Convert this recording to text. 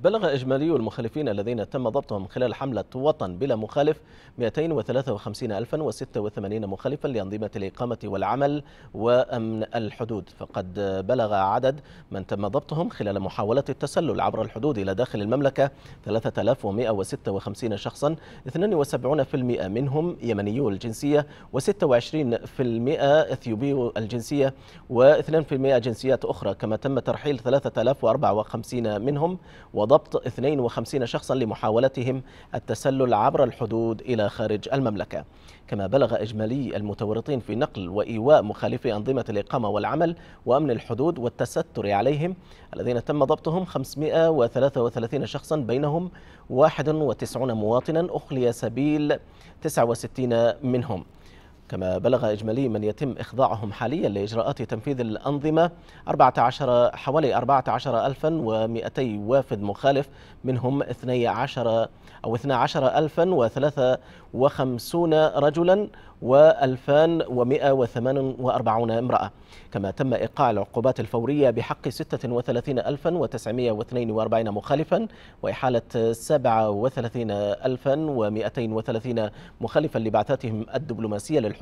بلغ إجمالي المخالفين الذين تم ضبطهم خلال حملة وطن بلا مخالف 253086 مخالفا لأنظمة الإقامة والعمل وأمن الحدود فقد بلغ عدد من تم ضبطهم خلال محاولة التسلل عبر الحدود إلى داخل المملكة 3156 شخصا 72% منهم يمنيو الجنسية و26% أثيوبيو الجنسية و2% جنسيات أخرى كما تم ترحيل 3054 منهم و وضبط 52 شخصا لمحاولتهم التسلل عبر الحدود إلى خارج المملكة كما بلغ إجمالي المتورطين في نقل وإيواء مخالفي أنظمة الإقامة والعمل وأمن الحدود والتستر عليهم الذين تم ضبطهم 533 شخصا بينهم 91 مواطنا أخلي سبيل 69 منهم كما بلغ إجمالي من يتم إخضاعهم حاليا لإجراءات تنفيذ الأنظمة 14 حوالي 14200 وافد مخالف منهم 12 أو 12053 رجلا و2148 امرأة كما تم إيقاع العقوبات الفورية بحق 36942 مخالفا وإحالة 37230 مخالفا لبعثاتهم الدبلوماسية للحكومة